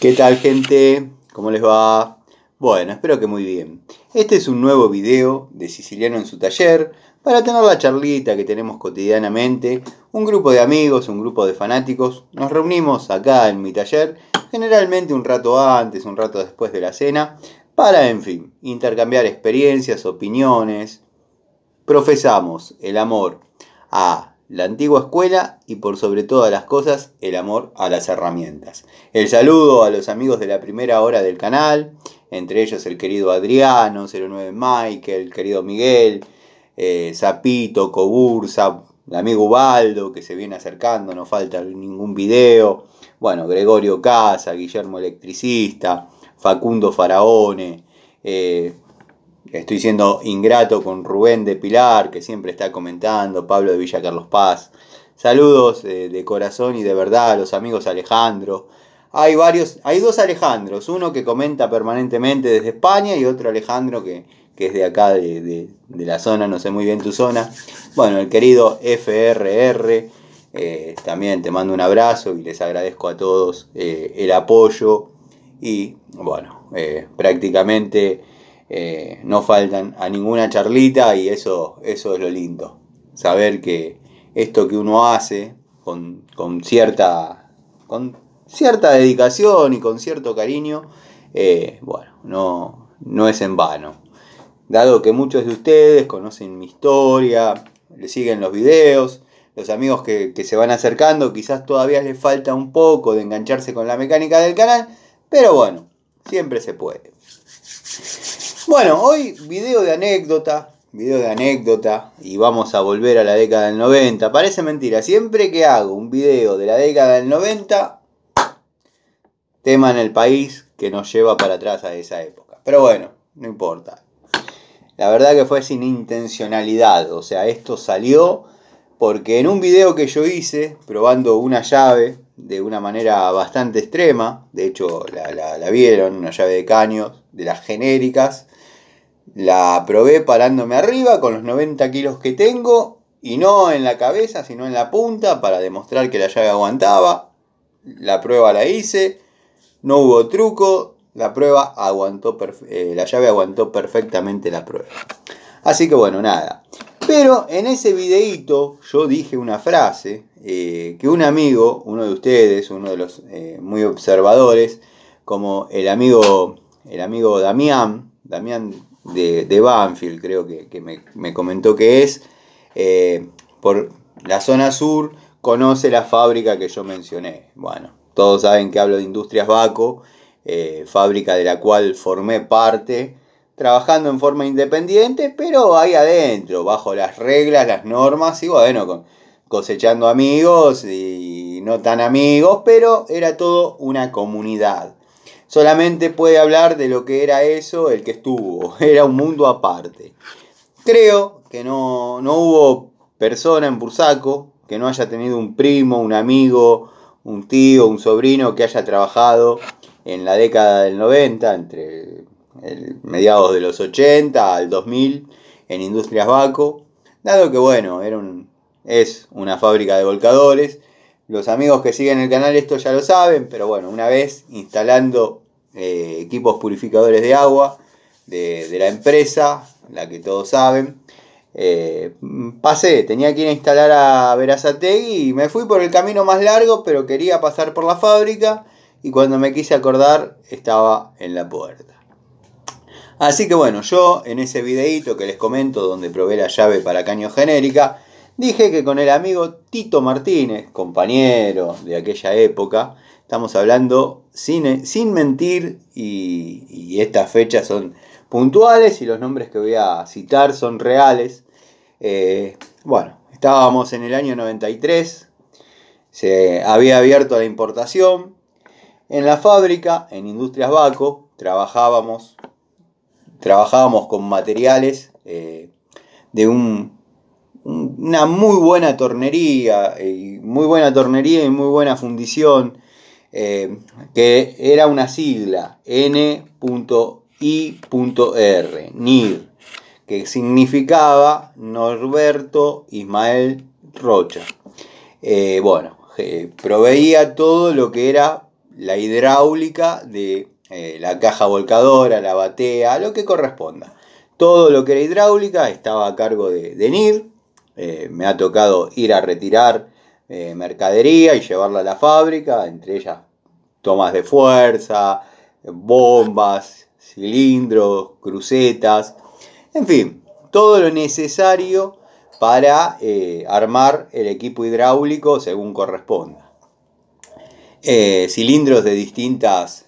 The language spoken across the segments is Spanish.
¿Qué tal gente? ¿Cómo les va? Bueno, espero que muy bien. Este es un nuevo video de Siciliano en su taller para tener la charlita que tenemos cotidianamente. Un grupo de amigos, un grupo de fanáticos, nos reunimos acá en mi taller, generalmente un rato antes, un rato después de la cena, para, en fin, intercambiar experiencias, opiniones. Profesamos el amor a la antigua escuela y por sobre todas las cosas el amor a las herramientas. El saludo a los amigos de la primera hora del canal, entre ellos el querido Adriano, 09 Michael, el querido Miguel, eh, Zapito, Cobursa, el amigo Ubaldo que se viene acercando, no falta ningún video, bueno, Gregorio Casa, Guillermo Electricista, Facundo Faraone, eh, Estoy siendo ingrato con Rubén de Pilar, que siempre está comentando, Pablo de Villa Carlos Paz. Saludos eh, de corazón y de verdad a los amigos Alejandro. Hay varios, hay dos Alejandros, uno que comenta permanentemente desde España y otro Alejandro que, es de acá, de, la zona, no sé muy bien tu zona. Bueno, el querido FRR, eh, también te mando un abrazo y les agradezco a todos eh, el apoyo. Y bueno, prácticamente eh, no faltan a ninguna charlita y eso, eso es lo lindo. Saber que esto que uno hace con, cierta, con cierta dedicación y con cierto cariño, eh, bueno, no, no es en vano. Dado que muchos de ustedes conocen mi historia, le siguen los videos, los amigos que, que, se van acercando, quizás todavía les falta un poco de engancharse con la mecánica del canal, pero bueno, siempre se puede. Bueno, hoy video de anécdota, video de anécdota, y vamos a volver a la década del 90. Parece mentira, siempre que hago un video de la década del 90, tema en el país que nos lleva para atrás a esa época. Pero bueno, no importa. La verdad que fue sin intencionalidad, o sea, esto salió porque en un video que yo hice probando una llave de una manera bastante extrema, de hecho la, la vieron, una llave de caños, de las genéricas, la probé parándome arriba con los 90 kilos que tengo y no en la cabeza, sino en la punta para demostrar que la llave aguantaba. La prueba la hice, no hubo truco, la prueba aguantó, eh, la llave aguantó perfectamente la prueba. Así que bueno, nada. Pero en ese videito yo dije una frase eh, que un amigo, uno de ustedes, uno de los eh, muy observadores, como el amigo, el amigo Damián, Damián de, Banfield, creo que, me, comentó que es, eh, por la zona sur conoce la fábrica que yo mencioné. Bueno, todos saben que hablo de Industrias Baco, eh, fábrica de la cual formé parte, trabajando en forma independiente, pero ahí adentro, bajo las reglas, las normas y bueno, cosechando amigos y no tan amigos, pero era todo una comunidad solamente puede hablar de lo que era eso el que estuvo, era un mundo aparte. Creo que no, hubo persona en Bursaco que no haya tenido un primo, un amigo, un tío, un sobrino que haya trabajado en la década del 90, entre mediados de los 80 al 2000, en Industrias Baco, dado que bueno, era es una fábrica de volcadores. Los amigos que siguen el canal esto ya lo saben, pero bueno, una vez instalando eh, equipos purificadores de agua de, la empresa, la que todos saben. Eh, pasé, tenía que ir a instalar a Verazategui y me fui por el camino más largo, pero quería pasar por la fábrica y cuando me quise acordar estaba en la puerta. Así que bueno, yo en ese videito que les comento donde probé la llave para caño genérica, dije que con el amigo Tito Martínez, compañero de aquella época, Estamos hablando sin, sin mentir y, estas fechas son puntuales y los nombres que voy a citar son reales. Eh, bueno, estábamos en el año 93, se había abierto la importación. En la fábrica, en Industrias Baco, trabajábamos, trabajábamos con materiales eh, de una muy buena tornería, eh, y muy buena tornería y muy buena fundición eh, que era una sigla N.I.R, NIR, que significaba Norberto Ismael Rocha. Eh, bueno, proveía todo lo que era la hidráulica de eh, la caja volcadora, la batea, lo que corresponda. Todo lo que era hidráulica estaba a cargo de, de NIR. me ha tocado ir a retirar eh, mercadería y llevarla a la fábrica, entre ellas tomas de fuerza, bombas, cilindros, crucetas, en fin, todo lo necesario para eh, armar el equipo hidráulico según corresponda. Eh, cilindros de distintas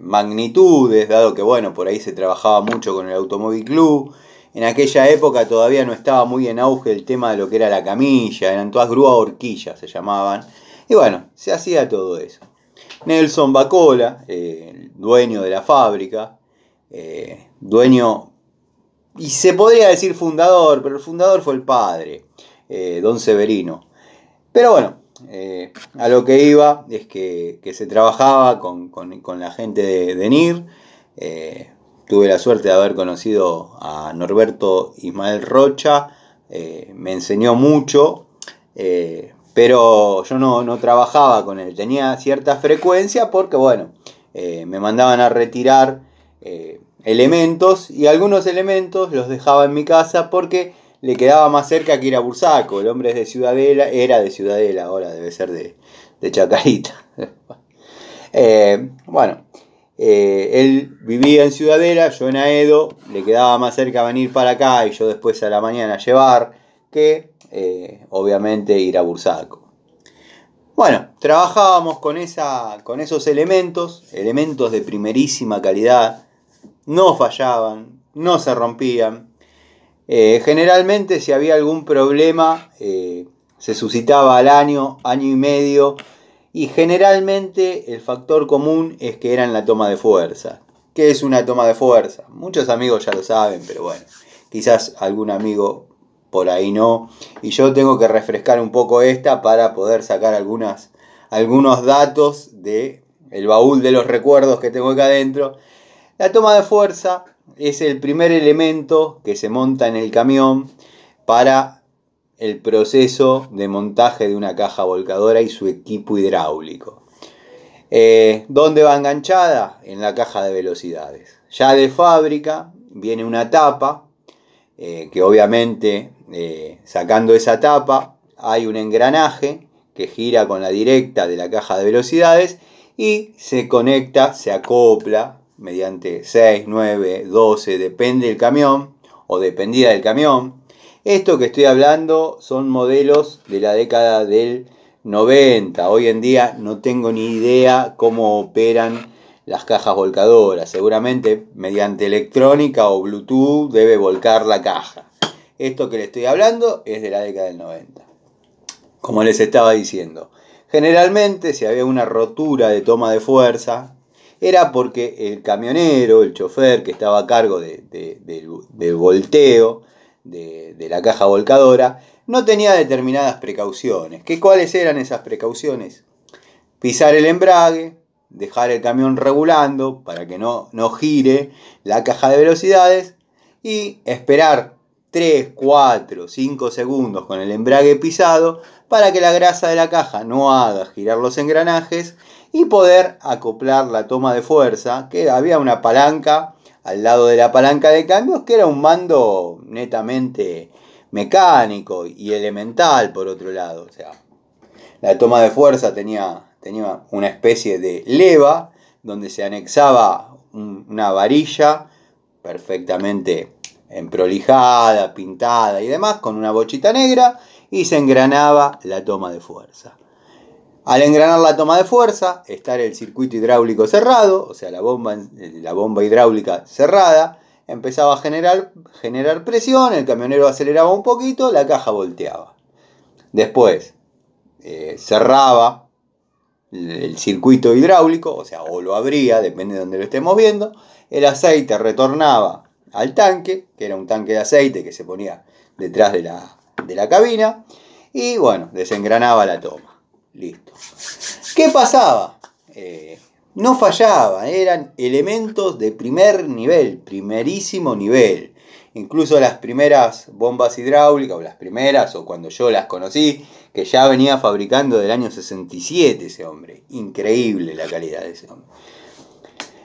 magnitudes, dado que bueno, por ahí se trabajaba mucho con el Automóvil Club, en aquella época todavía no estaba muy en auge el tema de lo que era la camilla, eran todas grúas horquillas se llamaban. Y bueno, se hacía todo eso. Nelson Bacola, el dueño de la fábrica, eh, dueño, y se podría decir fundador, pero el fundador fue el padre, eh, don Severino. Pero bueno, eh, a lo que iba es que, se trabajaba con, la gente de, NIR, tuve la suerte de haber conocido a Norberto Ismael Rocha, eh, me enseñó mucho, eh, pero yo no, trabajaba con él, tenía cierta frecuencia porque, bueno, eh, me mandaban a retirar elementos y algunos elementos los dejaba en mi casa porque le quedaba más cerca que ir a Bursaco, el hombre es de Ciudadela, era de Ciudadela, ahora debe ser de, de Chacarita. bueno, eh, él vivía en Ciudadela, yo en Aedo, le quedaba más cerca venir para acá y yo después a la mañana llevar que eh, obviamente ir a Bursaco. Bueno, trabajábamos con, esos elementos, elementos de primerísima calidad, no fallaban, no se rompían. Eh, generalmente si había algún problema se suscitaba al año, año y medio y generalmente el factor común es que eran la toma de fuerza. ¿Qué es una toma de fuerza? Muchos amigos ya lo saben, pero bueno, quizás algún amigo por ahí no. Y yo tengo que refrescar un poco esta para poder sacar algunos datos de el baúl de los recuerdos que tengo acá adentro. La toma de fuerza es el primer elemento que se monta en el camión para el proceso de montaje de una caja volcadora y su equipo hidráulico. Eh, ¿Dónde va enganchada? En la caja de velocidades. Ya de fábrica viene una tapa, eh, que obviamente eh, sacando esa tapa hay un engranaje que gira con la directa de la caja de velocidades y se conecta, se acopla mediante 6, 9, 12, depende del camión o dependida del camión esto que estoy hablando son modelos de la década del 90. Hoy en día no tengo ni idea cómo operan las cajas volcadoras. Seguramente mediante electrónica o Bluetooth debe volcar la caja. Esto que le estoy hablando es de la década del 90. Como les estaba diciendo, generalmente si había una rotura de toma de fuerza, era porque el camionero, el chofer que estaba a cargo del volteo, de, la caja volcadora, no tenía determinadas precauciones. ¿Qué, ¿Cuáles eran esas precauciones? Pisar el embrague, dejar el camión regulando para que no, no gire la caja de velocidades y esperar 3, 4, 5 segundos con el embrague pisado para que la grasa de la caja no haga girar los engranajes y poder acoplar la toma de fuerza, que había una palanca al lado de la palanca de cambios, que era un mando netamente mecánico y elemental por otro lado. O sea, la toma de fuerza tenía, una especie de leva donde se anexaba una varilla perfectamente emprolijada, pintada y demás, con una bochita negra y se engranaba la toma de fuerza. Al engranar la toma de fuerza, estar el circuito hidráulico cerrado, o sea, la bomba, eh, hidráulica cerrada, empezaba a generar, presión, el camionero aceleraba un poquito, la caja volteaba. Después, eh, cerraba el circuito hidráulico, o sea, o lo abría, depende de donde lo estemos viendo, el aceite retornaba al tanque, que era un tanque de aceite que se ponía detrás de la cabina, y bueno, desengranaba la toma. Listo. ¿Qué pasaba? Eh, no fallaba, eran elementos de primer nivel, primerísimo nivel. Incluso las primeras bombas hidráulicas, o las primeras, o cuando yo las conocí, que ya venía fabricando del año 67 ese hombre. Increíble la calidad de ese hombre.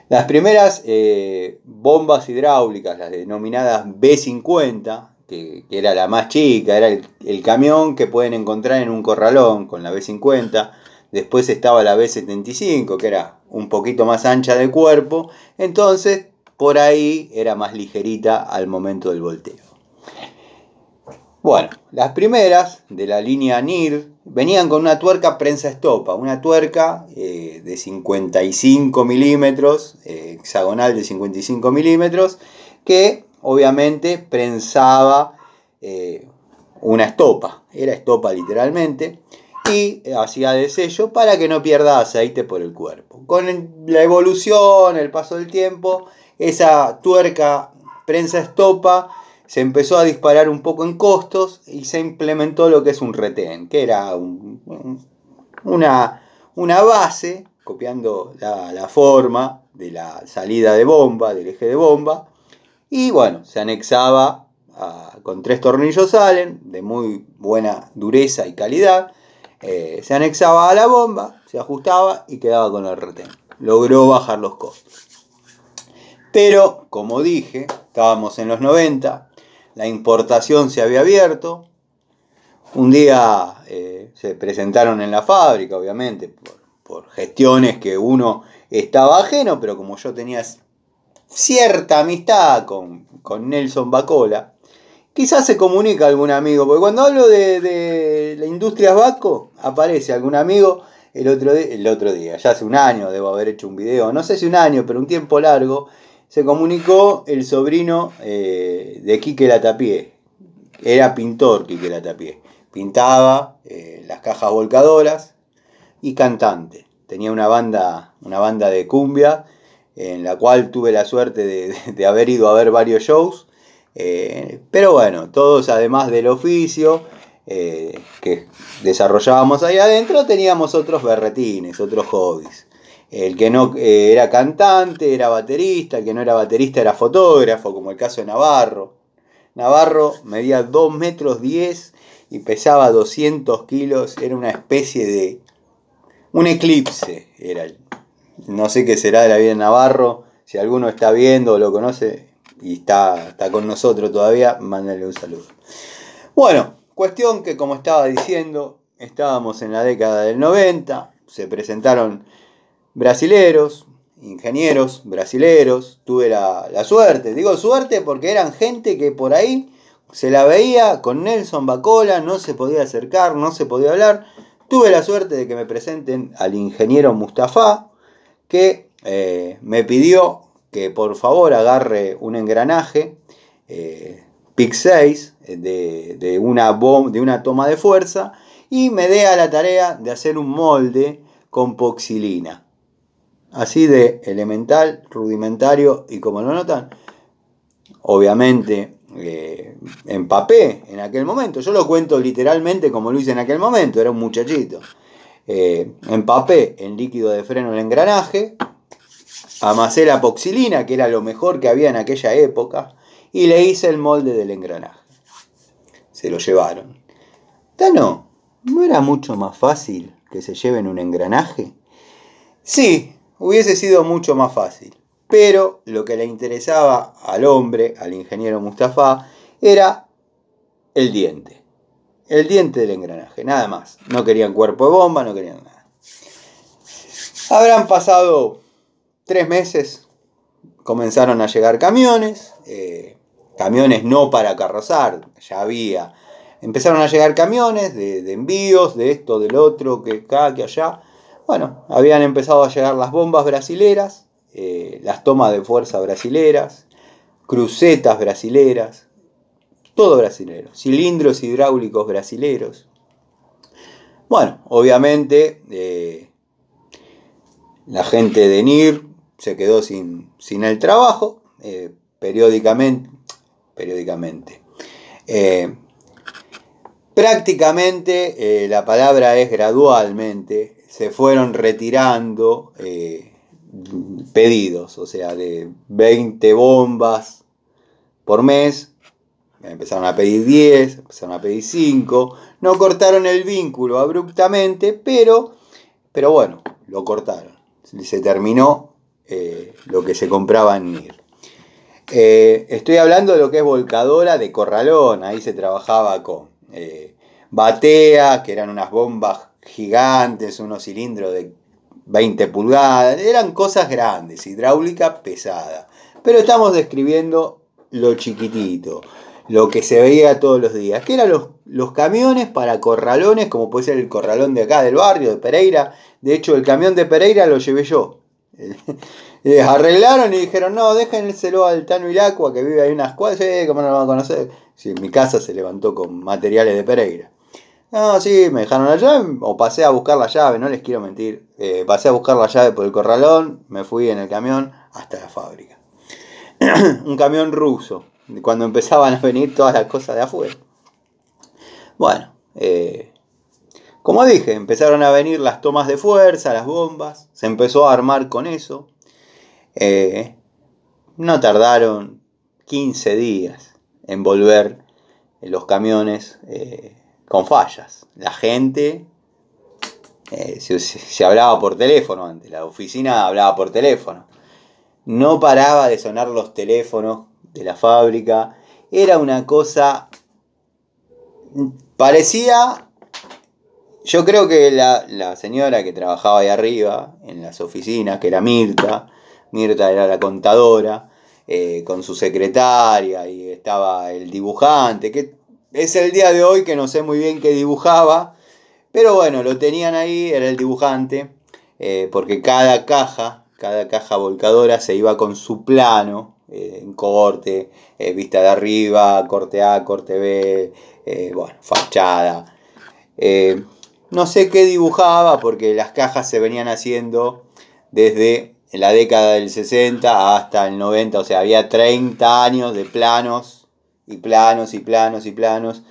Las primeras eh, bombas hidráulicas, las denominadas B50, que, era la más chica, era el, camión que pueden encontrar en un corralón con la B50. Después estaba la B75, que era un poquito más ancha de cuerpo. Entonces, por ahí era más ligerita al momento del volteo. Bueno, las primeras de la línea NIR venían con una tuerca prensa estopa, una tuerca eh, de 55 milímetros, eh, hexagonal de 55 milímetros, que obviamente prensaba eh, una estopa, era estopa literalmente, y hacía de sello para que no pierda aceite por el cuerpo. Con la evolución, el paso del tiempo, esa tuerca prensa estopa se empezó a disparar un poco en costos y se implementó lo que es un retén, que era una, base, copiando la forma de la salida de bomba, del eje de bomba, y bueno, se anexaba con tres tornillos Allen, de muy buena dureza y calidad. Eh, se anexaba a la bomba, se ajustaba y quedaba con el retén. Logró bajar los costos. Pero, como dije, estábamos en los 90, la importación se había abierto. Un día eh, se presentaron en la fábrica, obviamente, por, por gestiones que uno estaba ajeno, pero como yo tenía cierta amistad con, Nelson Bacola, quizás se comunica algún amigo, porque cuando hablo de, de la industria Baco, aparece algún amigo el otro, día, el otro día, ya hace un año debo haber hecho un video, no sé si un año, pero un tiempo largo, se comunicó el sobrino eh, de Quique Latapié, era pintor Quique Latapié, pintaba eh, las cajas volcadoras y cantante, tenía una banda, una banda de cumbia, en la cual tuve la suerte de, haber ido a ver varios shows. Eh, pero bueno, todos además del oficio eh, que desarrollábamos ahí adentro, teníamos otros berretines, otros hobbies. El que no eh, era cantante, era baterista, el que no era baterista era fotógrafo, como el caso de Navarro. Navarro medía 2 metros 10 y pesaba 200 kilos, era una especie de... un eclipse, era el no sé qué será de la vida de Navarro. Si alguno está viendo o lo conoce y está, con nosotros todavía, mándale un saludo. Bueno, cuestión que como estaba diciendo, estábamos en la década del 90, se presentaron brasileros, ingenieros brasileros, tuve la, la, suerte, digo suerte porque eran gente que por ahí se la veía con Nelson Bacola, no se podía acercar, no se podía hablar, tuve la suerte de que me presenten al ingeniero Mustafa, que eh, me pidió que por favor agarre un engranaje eh, 6 eh, de, una de una toma de fuerza y me dé a la tarea de hacer un molde con poxilina. Así de elemental, rudimentario y como lo notan, obviamente eh, empapé en aquel momento. Yo lo cuento literalmente como lo hice en aquel momento, era un muchachito empapé eh, en líquido de freno el engranaje, amasé la poxilina, que era lo mejor que había en aquella época, y le hice el molde del engranaje. Se lo llevaron. Tano, ¿no era mucho más fácil que se lleven un engranaje? Sí, hubiese sido mucho más fácil. Pero lo que le interesaba al hombre, al ingeniero Mustafa, era el diente el diente del engranaje, nada más. No querían cuerpo de bomba, no querían nada. Habrán pasado tres meses, comenzaron a llegar camiones, eh, camiones no para carrozar, ya había. Empezaron a llegar camiones de, envíos, de esto, del otro, que acá, que allá. Bueno, habían empezado a llegar las bombas brasileras, eh, las tomas de fuerza brasileras, crucetas brasileras, todo brasileño, cilindros hidráulicos brasileros. Bueno, obviamente eh, la gente de NIR se quedó sin, sin el trabajo, eh, periódicamente, periódicamente. Eh, prácticamente, la palabra es gradualmente, se fueron retirando pedidos, o sea, de 20 bombas por mes, empezaron a pedir 10, empezaron a pedir 5, no cortaron el vínculo abruptamente, pero, pero bueno, lo cortaron. Se terminó eh, lo que se compraba en NIR. Eh, estoy hablando de lo que es volcadora de corralón, ahí se trabajaba con eh, bateas, que eran unas bombas gigantes, unos cilindros de 20 pulgadas, eran cosas grandes, hidráulica pesada. Pero estamos describiendo lo chiquitito, lo que se veía todos los días, que eran los, los, camiones para corralones, como puede ser el corralón de acá del barrio, de Pereira. De hecho, el camión de Pereira lo llevé yo. Eh, arreglaron y dijeron, no, déjenselo al Tano Ilacua, que vive ahí unas cuadras, sí, ¿cómo no lo van a conocer? Sí, mi casa se levantó con materiales de Pereira. No, sí, me dejaron la llave, o pasé a buscar la llave, no les quiero mentir. Eh, pasé a buscar la llave por el corralón, me fui en el camión hasta la fábrica. Un camión ruso, cuando empezaban a venir todas las cosas de afuera. Bueno, eh, como dije, empezaron a venir las tomas de fuerza, las bombas, se empezó a armar con eso. Eh, no tardaron 15 días en volver los camiones eh, con fallas. La gente se, se, hablaba por teléfono antes, la oficina hablaba por teléfono. No paraba de sonar los teléfonos de la fábrica. Era una cosa. Parecía. Yo creo que la, señora que trabajaba ahí arriba, en las oficinas, que era Mirta, Mirta era la contadora, eh, con su secretaria y estaba el dibujante, que es el día de hoy que no sé muy bien qué dibujaba, pero bueno, lo tenían ahí, era el dibujante, eh, porque cada caja, cada caja volcadora se iba con su plano eh, en corte, eh, vista de arriba, corte A, corte B, eh, bueno, fachada. no sé qué dibujaba porque las cajas se venían haciendo desde la década del 60 hasta el 90, o sea, había 30 años de planos y planos y planos y planos.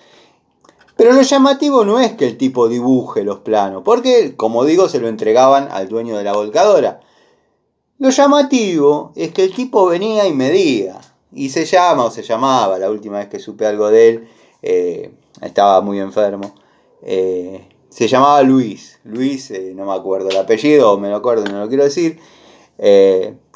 Pero lo llamativo no es que el tipo dibuje los planos, porque, como digo, se lo entregaban al dueño de la volcadora. Lo llamativo es que el tipo venía y medía, y se llama o se llamaba, la última vez que supe algo de él, eh, estaba muy enfermo, eh, se llamaba Luis, Luis, eh, no me acuerdo el apellido, me lo acuerdo no lo quiero decir,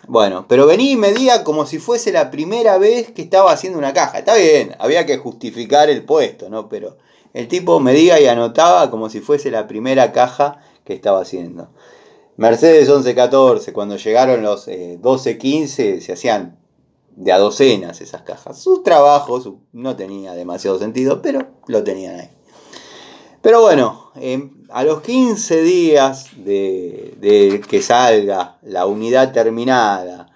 bueno, pero venía y medía como si fuese la primera vez que estaba haciendo una caja, está bien, había que justificar el puesto, ¿no? Pero el tipo medía y anotaba como si fuese la primera caja que estaba haciendo. Mercedes 1114, cuando llegaron los 12-15, eh, se hacían de a docenas esas cajas. Su trabajo no tenía demasiado sentido, pero lo tenían ahí. Pero bueno, em, a los 15 días de, de que salga la unidad terminada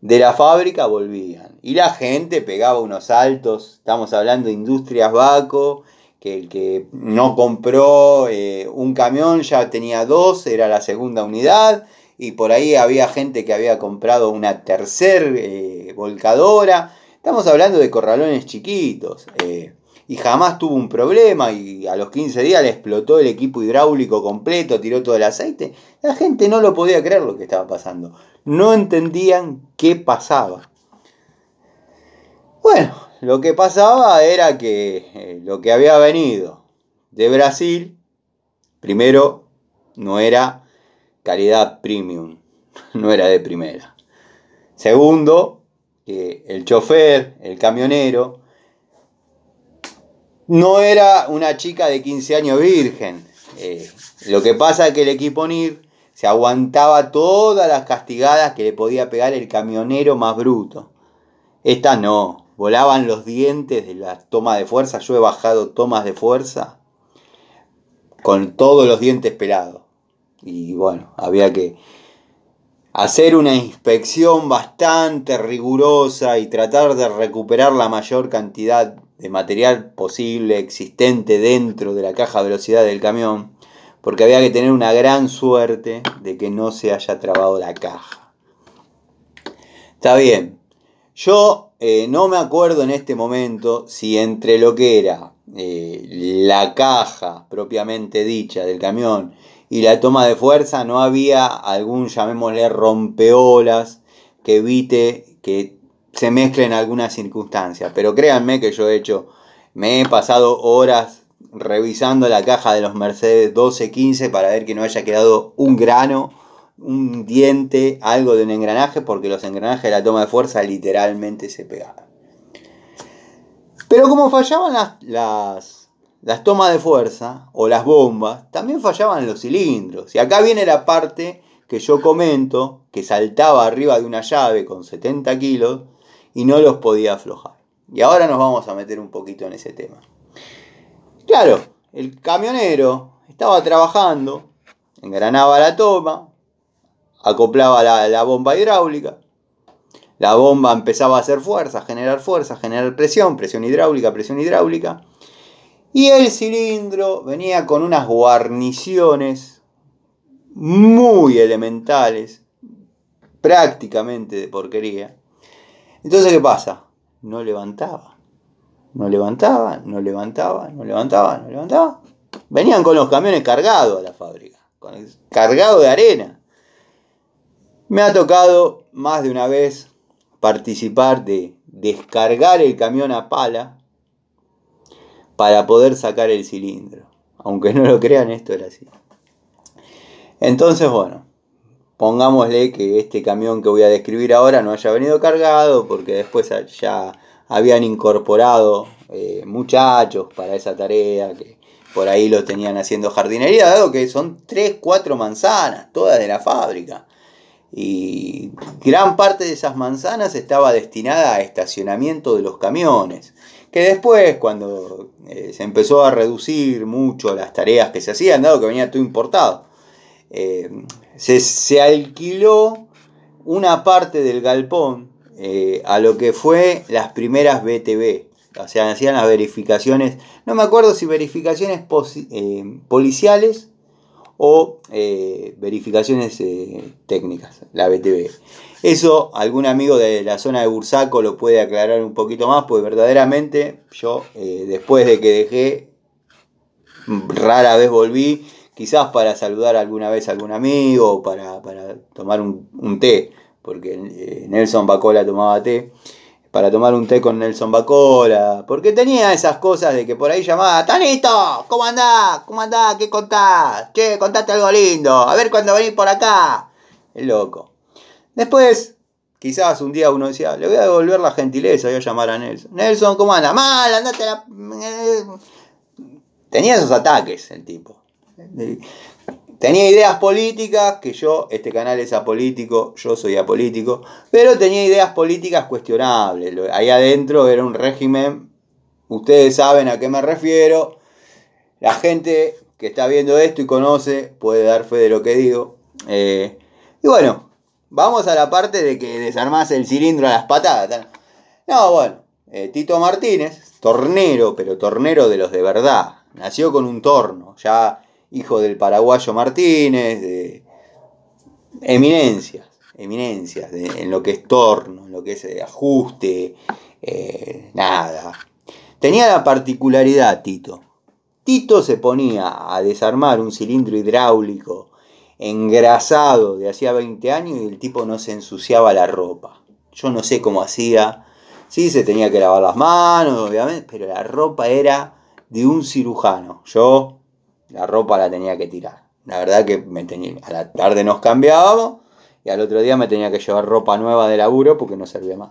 de la fábrica, volvían. Y la gente pegaba unos saltos, estamos hablando de industrias Baco que el que no compró eh, un camión ya tenía dos, era la segunda unidad, y por ahí había gente que había comprado una tercera eh, volcadora. Estamos hablando de corralones chiquitos. Eh, y jamás tuvo un problema y a los 15 días le explotó el equipo hidráulico completo, tiró todo el aceite. La gente no lo podía creer lo que estaba pasando. No entendían qué pasaba. Bueno, lo que pasaba era que eh, lo que había venido de Brasil, primero, no era calidad premium, no era de primera. Segundo, que el chofer, el camionero, no era una chica de 15 años virgen. Eh, lo que pasa es que el equipo NIR se aguantaba todas las castigadas que le podía pegar el camionero más bruto. Esta no, volaban los dientes de la tomas de fuerza. Yo he bajado tomas de fuerza con todos los dientes pelados. Y bueno, había que hacer una inspección bastante rigurosa y tratar de recuperar la mayor cantidad de material posible existente dentro de la caja de velocidad del camión, porque había que tener una gran suerte de que no se haya trabado la caja. Está bien, yo eh, no me acuerdo en este momento si entre lo que era eh, la caja propiamente dicha del camión y la toma de fuerza no había algún, llamémosle, rompeolas que evite que se mezclen algunas circunstancias. Pero créanme que yo he hecho, me he pasado horas revisando la caja de los Mercedes 1215 para ver que no haya quedado un grano un diente, algo de un engranaje, porque los engranajes de la toma de fuerza literalmente se pegaban. Pero como fallaban las, las, tomas de fuerza o las bombas, también fallaban los cilindros. Y acá viene la parte que yo comento, que saltaba arriba de una llave con 70 kilos y no los podía aflojar. Y ahora nos vamos a meter un poquito en ese tema. Claro, el camionero estaba trabajando, engranaba la toma, acoplaba la, bomba hidráulica, la bomba empezaba a hacer fuerza, generar fuerza, generar presión, presión hidráulica, presión hidráulica. Y el cilindro venía con unas guarniciones muy elementales, prácticamente de porquería. Entonces, ¿qué pasa? No levantaba. No levantaba, no levantaba, no levantaba, no levantaba. Venían con los camiones cargados a la fábrica, cargados de arena me ha tocado más de una vez participar de descargar el camión a pala para poder sacar el cilindro. Aunque no lo crean, esto era así. Entonces, bueno, pongámosle que este camión que voy a describir ahora no haya venido cargado porque después ya habían incorporado eh, muchachos para esa tarea que por ahí lo tenían haciendo jardinería, dado que son 3, 4 manzanas, todas de la fábrica y gran parte de esas manzanas estaba destinada a estacionamiento de los camiones, que después cuando eh, se empezó a reducir mucho las tareas que se hacían, dado que venía todo importado, eh, se, alquiló una parte del galpón eh, a lo que fue las primeras BTV, o sea, hacían las verificaciones, no me acuerdo si verificaciones policiales o eh, verificaciones eh, técnicas, la BTV. Eso algún amigo de la zona de Bursaco lo puede aclarar un poquito más, pues verdaderamente yo eh, después de que dejé, rara vez volví, quizás para saludar alguna vez a algún amigo para, para, tomar un, un, té, porque Nelson Bacola tomaba té para tomar un té con Nelson Bacola, porque tenía esas cosas de que por ahí llamaba, Tanito, ¿cómo andás? ¿Cómo andás? ¿Qué contás? Che, contaste algo lindo, a ver cuándo venís por acá. El loco. Después, quizás un día uno decía, le voy a devolver la gentileza, voy a llamar a Nelson. Nelson, ¿cómo anda? Mal, andate la... Eh, tenía esos ataques el tipo tenía ideas políticas, que yo, este canal es apolítico, yo soy apolítico, pero tenía ideas políticas cuestionables. Ahí adentro era un régimen, ustedes saben a qué me refiero. La gente que está viendo esto y conoce puede dar fe de lo que digo. Eh, y bueno, vamos a la parte de que desarmás el cilindro a las patadas. No, bueno, eh, Tito Martínez, tornero, pero tornero de los de verdad, nació con un torno, ya hijo del paraguayo Martínez, de eminencias, eminencias en lo que es torno, en lo que es eh, ajuste, eh, nada. Tenía la particularidad Tito. Tito se ponía a desarmar un cilindro hidráulico engrasado de hacía 20 años y el tipo no se ensuciaba la ropa. Yo no sé cómo hacía. Sí, se tenía que lavar las manos, obviamente, pero la ropa era de un cirujano. Yo la ropa la tenía que tirar. La verdad que me tenía, a la tarde nos cambiábamos y al otro día me tenía que llevar ropa nueva de laburo porque no servía más.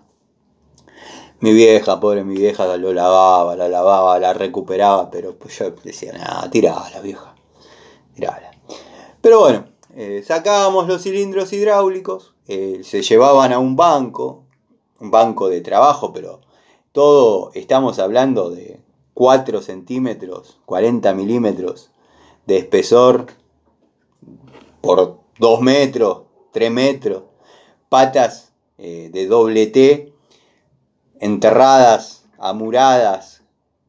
Mi vieja, pobre mi vieja, lo lavaba, la lavaba, la recuperaba, pero pues yo decía, nada, la vieja, Pero bueno, eh, sacábamos los cilindros hidráulicos, eh, se llevaban a un banco, un banco de trabajo, pero todo, estamos hablando de 4 centímetros, 40 milímetros de espesor por 2 metros, 3 metros, patas eh, de doble T, enterradas, amuradas,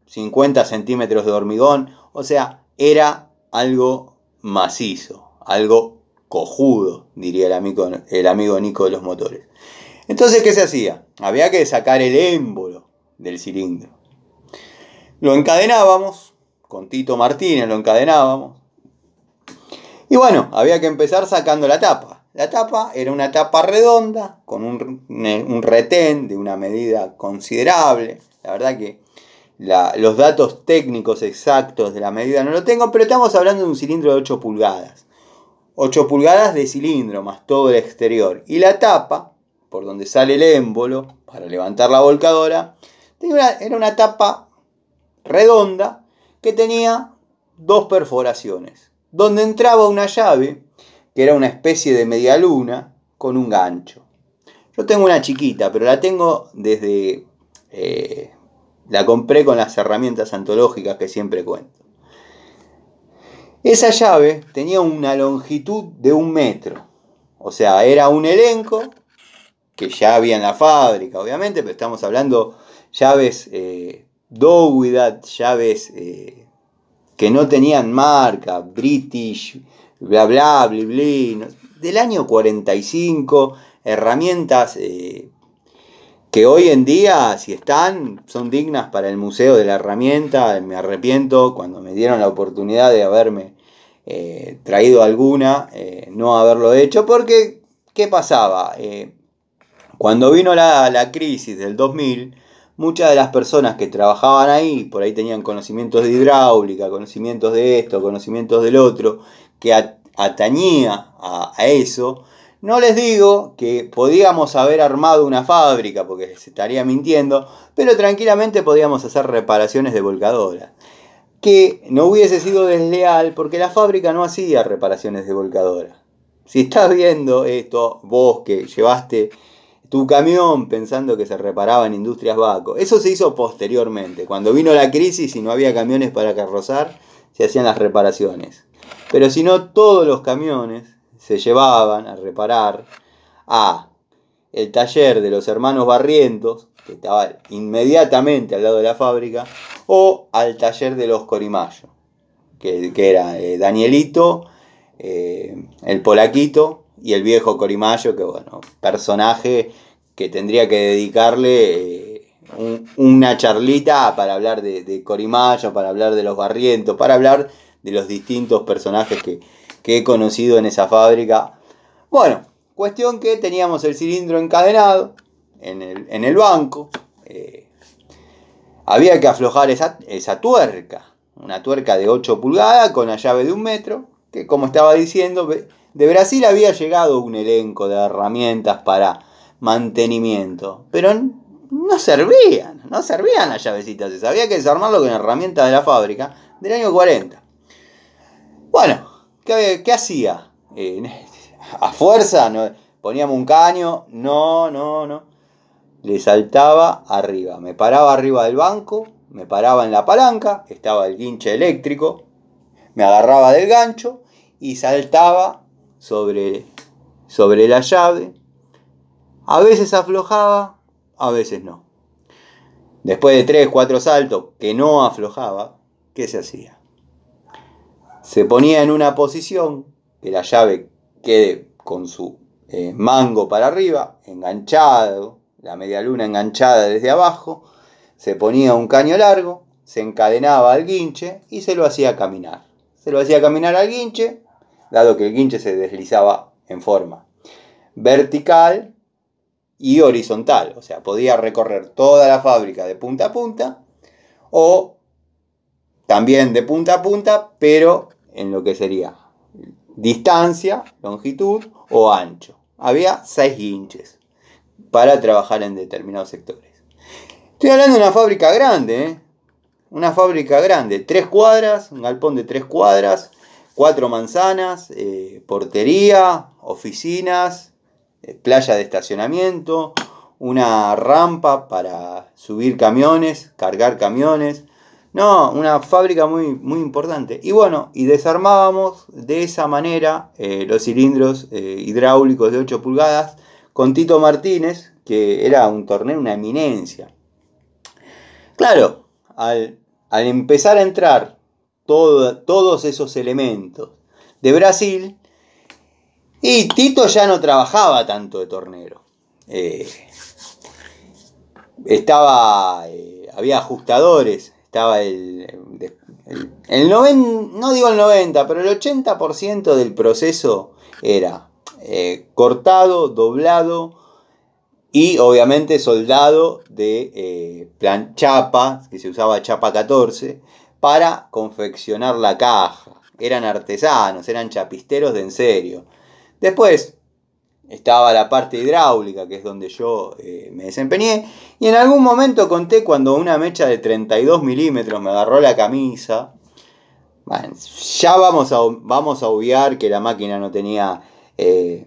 50 centímetros de hormigón, o sea, era algo macizo, algo cojudo, diría el amigo, el amigo Nico de los motores. Entonces, ¿qué se hacía? Había que sacar el émbolo del cilindro. Lo encadenábamos con Tito Martínez lo encadenábamos. Y bueno, había que empezar sacando la tapa. La tapa era una tapa redonda con un, retén de una medida considerable. La verdad que los datos técnicos exactos de la medida no lo tengo, pero estamos hablando de un cilindro de 8 pulgadas. 8 pulgadas de cilindro más todo el exterior. Y la tapa, por donde sale el émbolo para levantar la volcadora, era una tapa redonda que tenía dos perforaciones, donde entraba una llave, que era una especie de media luna, con un gancho. Yo tengo una chiquita, pero la tengo desde... Eh, la compré con las herramientas antológicas que siempre cuento. Esa llave tenía una longitud de un metro. O sea, era un elenco que ya había en la fábrica, obviamente, pero estamos hablando llaves eh, llaves eh, que no tenían marca, British, bla, bla, bla, del año 45, herramientas eh, que hoy en día, si están, son dignas para el Museo de la Herramienta. Me arrepiento cuando me dieron la oportunidad de haberme eh, traído alguna, eh, no haberlo hecho, porque, ¿qué pasaba? cuando vino la crisis del 2000, muchas de las personas que trabajaban ahí, por ahí tenían conocimientos de hidráulica, conocimientos de esto, conocimientos del otro, que atañía a, eso, no les digo que podíamos haber armado una fábrica, porque se estaría mintiendo, pero tranquilamente podíamos hacer reparaciones de volcadoras. Que no hubiese sido desleal porque la fábrica no hacía reparaciones de volcadoras. Si estás viendo esto, vos que llevaste tu camión pensando que se reparaba en Industrias Baco. Eso se hizo posteriormente, cuando vino la crisis y no había camiones para carrozar, se hacían las reparaciones. Pero si no, todos los camiones se llevaban a reparar a el taller de los hermanos Barrientos, que estaba inmediatamente al lado de la fábrica, o al taller de los Corimayo, que, que era eh, Danielito, eh, el Polaquito y el viejo Corimayo, que bueno, personaje que tendría que dedicarle eh, una charlita para hablar de, Corimayo, para hablar de los barrientos, para hablar de los distintos personajes que, he conocido en esa fábrica. Bueno, cuestión que teníamos el cilindro encadenado en el, banco. Eh, había que aflojar esa, esa tuerca, una tuerca de 8 pulgadas con la llave de un metro, que como estaba diciendo, de Brasil había llegado un elenco de herramientas para mantenimiento, pero no servían, no servían las llavecitas, se sabía que desarmarlo con herramientas de la fábrica del año 40. Bueno, ¿qué, hacía? Eh, a fuerza, poníamos un caño, no, no, no. Le saltaba arriba, me paraba arriba del banco, me paraba en la palanca, estaba el guinche eléctrico, me agarraba del gancho y saltaba sobre, sobre la llave. A veces aflojaba, a veces no. Después de tres, cuatro saltos que no aflojaba, ¿qué se hacía? Se ponía en una posición que la llave quede con su eh, mango para arriba, enganchado, la media luna enganchada desde abajo, se ponía un caño largo, se encadenaba al guinche y se lo hacía caminar. Se lo hacía caminar al guinche dado que el guinche se deslizaba en forma vertical y horizontal, o sea, podía recorrer toda la fábrica de punta a punta o también de punta a punta, pero en lo que sería distancia, longitud o ancho. Había seis guinches para trabajar en determinados sectores. Estoy hablando de una fábrica grande, ¿eh? una fábrica grande, tres cuadras, un galpón de tres cuadras, cuatro manzanas, eh, portería, oficinas, eh, playa de estacionamiento, una rampa para subir camiones, cargar camiones. No, una fábrica muy, muy importante. Y bueno, y desarmábamos de esa manera eh, los cilindros hidráulicos de 8 pulgadas con Tito Martínez, que era un torneo, una eminencia. Claro, al, al empezar a entrar todos esos elementos de Brasil. Y Tito ya no trabajaba tanto de tornero. Eh, estaba, eh, había ajustadores, estaba el, el, no digo el 90, pero el 80% del proceso era eh, cortado, doblado y obviamente soldado de plan chapa, que se usaba chapa 14, para confeccionar la caja. Eran artesanos, eran chapisteros de en serio. Después estaba la parte hidráulica, que es donde yo eh, me desempeñé. Y en algún momento conté cuando una mecha de 32 milímetros me agarró la camisa. ya vamos a, vamos a obviar que la máquina no tenía eh,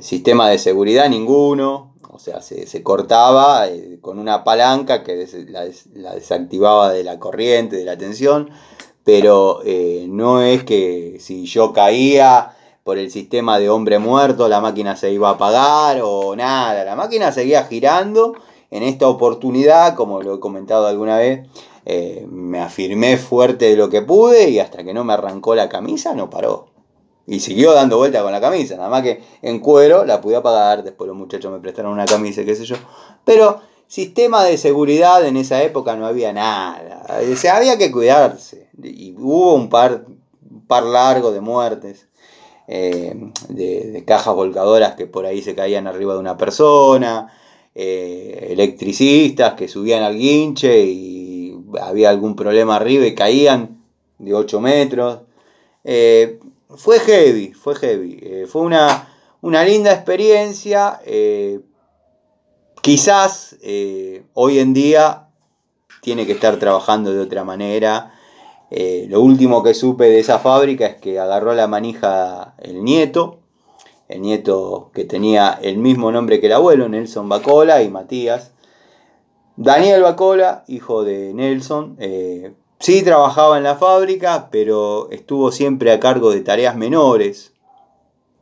sistema de seguridad ninguno o sea, se, cortaba eh, con una palanca que la, desactivaba de la corriente, de la tensión, pero eh, no es que si yo caía por el sistema de hombre muerto, la máquina se iba a apagar o nada, la máquina seguía girando. En esta oportunidad, como lo he comentado alguna vez, eh, me afirmé fuerte de lo que pude y hasta que no me arrancó la camisa no paró y siguió dando vuelta con la camisa, nada más que en cuero la pude apagar, después los muchachos me prestaron una camisa, qué sé yo, pero sistema de seguridad en esa época no había nada, había que cuidarse, y hubo un par, par largo de muertes. Eh, de, cajas volcadoras que por ahí se caían arriba de una persona, eh, electricistas que subían al guinche y había algún problema arriba y caían de 8 metros. Eh, fue heavy, fue heavy. Eh, fue una, una, linda experiencia. Eh, quizás eh, hoy en día tiene que estar trabajando de otra manera. lo último que supe de esa fábrica es que agarró la manija el nieto, el nieto que tenía el mismo nombre que el abuelo, Nelson Bacola y Matías. Daniel Bacola, hijo de Nelson, Sí trabajaba en la fábrica, pero estuvo siempre a cargo de tareas menores.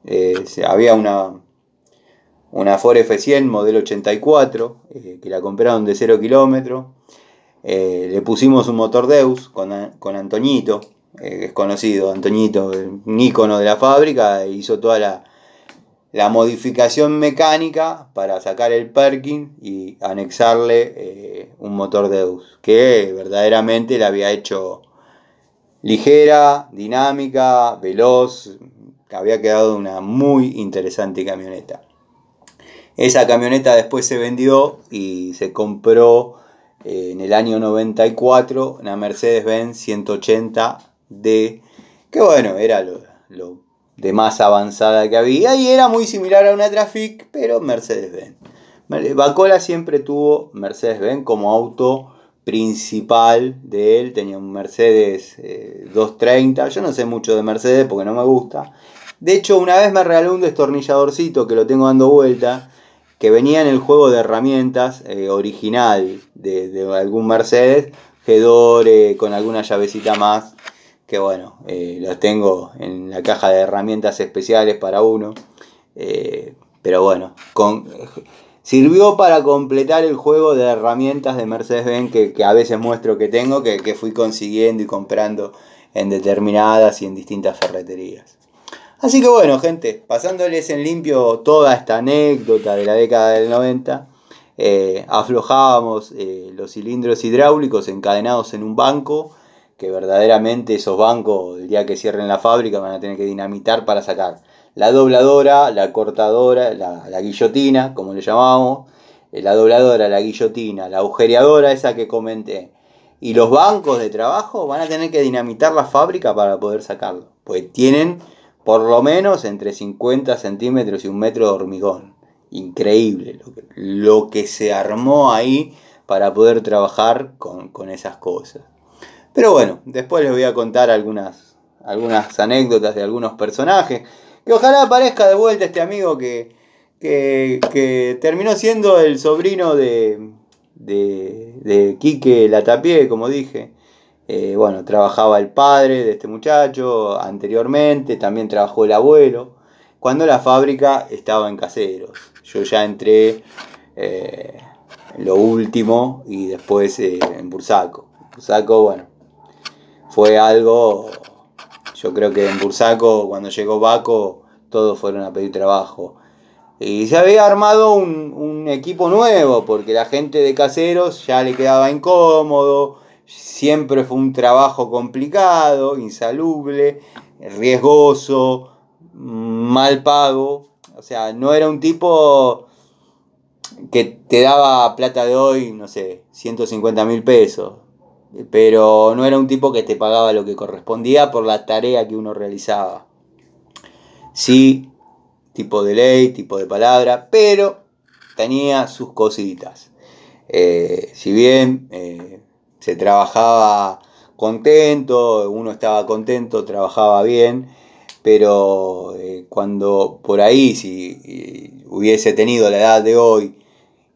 Eh, había una, una Ford F100 modelo 84, eh, que la compraron de 0 kilómetros. Eh, le pusimos un motor Deus con, con Antoñito, que es conocido, Antoñito, un ícono de la fábrica, e hizo toda la, la modificación mecánica para sacar el parking y anexarle eh, un motor de Deus, que verdaderamente la había hecho ligera, dinámica, veloz, había quedado una muy interesante camioneta. Esa camioneta después se vendió y se compró eh, en el año 94 una Mercedes-Benz 180D, que bueno, era lo de más avanzada que había y era muy similar a una Trafic, pero Mercedes-Benz. Bacola siempre tuvo Mercedes-Benz como auto principal de él, tenía un Mercedes 230, eh, yo no sé mucho de Mercedes porque no me gusta. De hecho, una vez me regaló un destornilladorcito que lo tengo dando vuelta, que venía en el juego de herramientas eh, original de, algún Mercedes, Gedore, con alguna llavecita más, que bueno, eh, los tengo en la caja de herramientas especiales para uno. Eh, pero bueno, sirvió para completar el juego de herramientas de Mercedes-Benz que, a veces muestro que tengo, que, fui consiguiendo y comprando en determinadas y en distintas ferreterías. Así que bueno, gente, pasándoles en limpio toda esta anécdota de la década del 90, eh, aflojábamos los cilindros hidráulicos encadenados en un banco que verdaderamente esos bancos, el día que cierren la fábrica, van a tener que dinamitar para sacar la dobladora, la cortadora, la, guillotina, como le llamamos, eh, la dobladora, la guillotina, la agujereadora, esa que comenté. Y los bancos de trabajo van a tener que dinamitar la fábrica para poder sacarlo. Pues tienen por lo menos entre 50 centímetros y un metro de hormigón. Increíble lo que, se armó ahí para poder trabajar con esas cosas. Pero bueno, después les voy a contar algunas, algunas anécdotas de algunos personajes. Que ojalá aparezca de vuelta este amigo que, terminó siendo el sobrino de, de, Quique Latapié, como dije. Eh, bueno, trabajaba el padre de este muchacho anteriormente, también trabajó el abuelo, cuando la fábrica estaba en caseros. Yo ya entré eh, en lo último y después eh, en Bursaco. Bursaco, bueno, fue algo, yo creo que en Bursaco, cuando llegó Baco, todos fueron a pedir trabajo. Y se había armado un, equipo nuevo, porque la gente de caseros ya le quedaba incómodo, siempre fue un trabajo complicado, insalubre, riesgoso, mal pago. O sea, no era un tipo que te daba plata de hoy, no sé, 150 mil pesos pero no era un tipo que te pagaba lo que correspondía por la tarea que uno realizaba. Sí, tipo de ley, tipo de palabra, pero tenía sus cositas. Eh, si bien eh, se trabajaba contento, uno estaba contento, trabajaba bien, pero eh, cuando por ahí, si hubiese tenido la edad de hoy,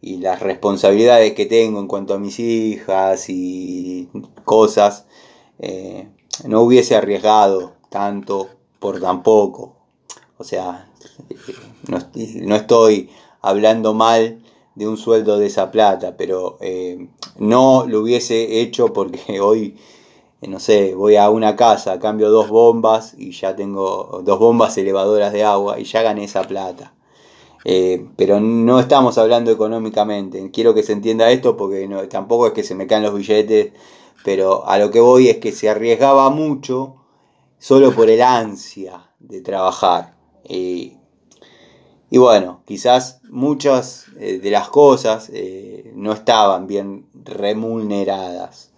y las responsabilidades que tengo en cuanto a mis hijas y cosas, eh, no hubiese arriesgado tanto por tampoco. O sea, eh, no, estoy hablando mal de un sueldo de esa plata, pero eh, no lo hubiese hecho porque hoy, no sé, voy a una casa, cambio dos bombas y ya tengo dos bombas elevadoras de agua y ya gané esa plata. Eh, pero no estamos hablando económicamente. Quiero que se entienda esto porque tampoco es que se me caen los billetes, pero a lo que voy es que se arriesgaba mucho solo por el ansia de trabajar. y bueno, quizás muchas eh, de las cosas eh, no estaban bien remuneradas.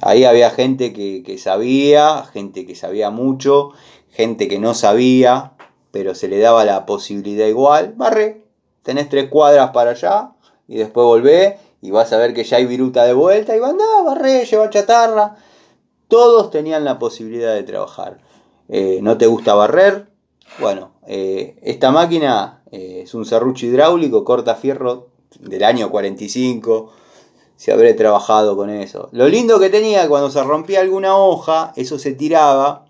ahí había gente que sabía, gente que sabía mucho, gente que no sabía, pero se le daba la posibilidad igual. Barre, tenés tres cuadras para allá y después volvé y vas a ver que ya hay viruta de vuelta y va, andá, barré, lleva chatarra. Todos tenían la posibilidad de trabajar. Eh, ¿No te gusta barrer? Bueno, eh, esta máquina eh, es un serrucho hidráulico, corta fierro del año 45. Si habré trabajado con eso. Lo lindo que tenía cuando se rompía alguna hoja, eso se tiraba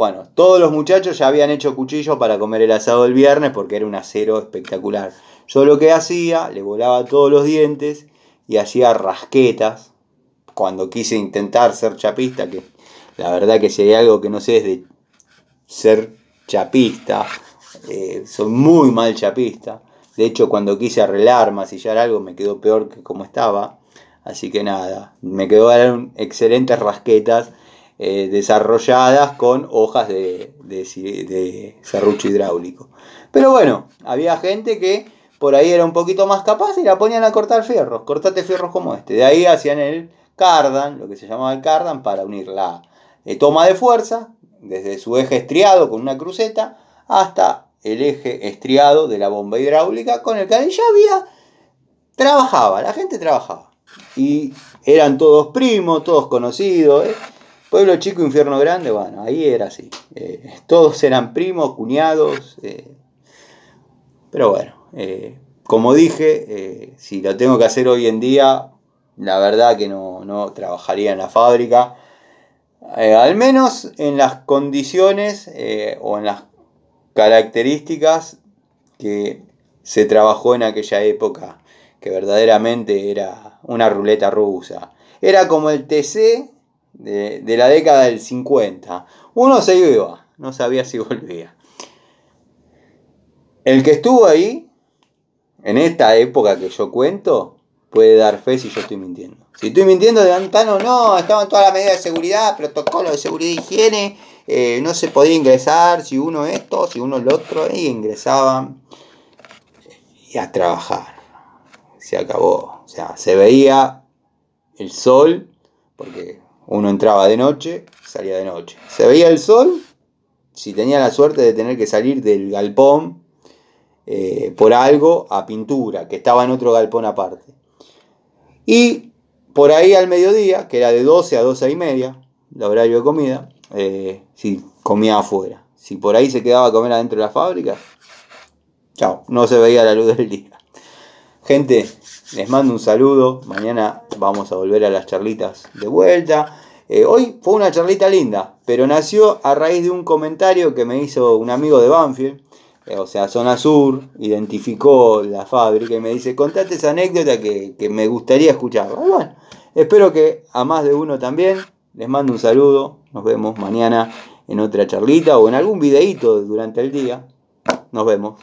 bueno, todos los muchachos ya habían hecho cuchillo para comer el asado del viernes porque era un acero espectacular. Yo lo que hacía, le volaba todos los dientes y hacía rasquetas. Cuando quise intentar ser chapista, que la verdad que sería algo que no sé es de ser chapista, eh, soy muy mal chapista. De hecho, cuando quise arreglar, masillar algo, me quedó peor que como estaba. Así que nada, me quedaron excelentes rasquetas eh, desarrolladas con hojas de, de, serrucho hidráulico. Pero bueno, había gente que por ahí era un poquito más capaz y la ponían a cortar fierros, cortate fierros como este. De ahí hacían el cardan, lo que se llamaba el cardan, para unir la eh, toma de fuerza desde su eje estriado con una cruceta hasta el eje estriado de la bomba hidráulica con el que ya había trabajaba, la gente trabajaba y eran todos primos, todos conocidos. Eh. Pueblo chico, infierno grande, bueno, ahí era así. Eh, todos eran primos, cuñados. Eh, pero bueno, eh, como dije, si lo tengo que hacer hoy en día, la verdad que no, no trabajaría en la fábrica. al menos en las condiciones o en las características que se trabajó en aquella época, que verdaderamente era una ruleta rusa. Era como el TC de, la década del 50. Uno se iba, no sabía si volvía. El que estuvo ahí, en esta época que yo cuento, puede dar fe si yo estoy mintiendo. Si estoy mintiendo, de Antano no, estaban todas las medidas de seguridad, protocolo de seguridad e higiene, eh, no se podía ingresar, si uno esto, si uno lo otro, y ingresaban eh, y a trabajar. Se acabó. O sea, se veía el sol, porque uno entraba de noche, salía de noche. Se veía el sol, si tenía la suerte de tener que salir del galpón eh, por algo a pintura, que estaba en otro galpón aparte. Y por ahí al mediodía, que era de 12 a 12 y media, el horario de comida, eh, si comía afuera. Si por ahí se quedaba a comer adentro de la fábrica, chao, no se veía la luz del día. Gente, les mando un saludo. Mañana vamos a volver a las charlitas de vuelta. Eh, hoy fue una charlita linda, pero nació a raíz de un comentario que me hizo un amigo de Banfield. Eh, o sea, Zona Sur identificó la fábrica y me dice, contate esa anécdota que, me gustaría escuchar. Ah, bueno, espero que a más de uno también. Les mando un saludo. Nos vemos mañana en otra charlita o en algún videíto durante el día. Nos vemos.